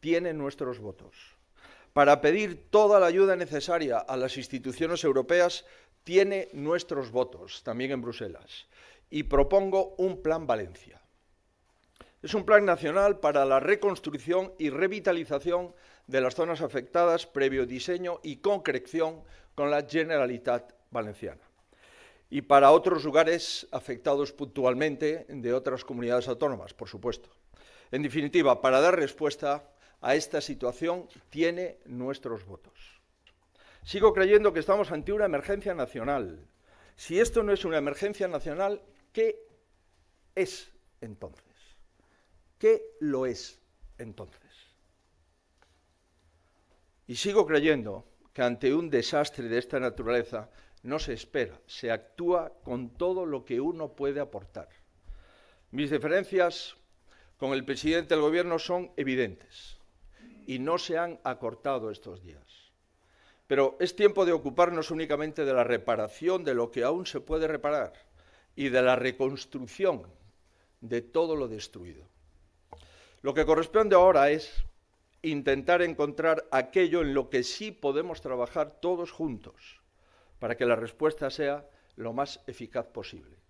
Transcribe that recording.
tiene nuestros votos. Para pedir toda la ayuda necesaria a las instituciones europeas, tiene nuestros votos, también en Bruselas. Y propongo un plan Valencia. Es un plan nacional para la reconstrucción y revitalización de las zonas afectadas previo diseño y concreción con la Generalitat Valenciana. Y para otros lugares afectados puntualmente de otras comunidades autónomas, por supuesto. En definitiva, para dar respuesta a esta situación tiene nuestros votos. Sigo creyendo que estamos ante una emergencia nacional. Si esto no es una emergencia nacional, ¿qué es entonces? ¿Qué lo es entonces? Y sigo creyendo que ante un desastre de esta naturaleza no se espera, se actúa con todo lo que uno puede aportar. Mis diferencias con el presidente del Gobierno son evidentes y no se han acortado estos días. Pero es tiempo de ocuparnos únicamente de la reparación de lo que aún se puede reparar y de la reconstrucción de todo lo destruido. Lo que corresponde ahora es intentar encontrar aquello en lo que sí podemos trabajar todos juntos para que la respuesta sea lo más eficaz posible.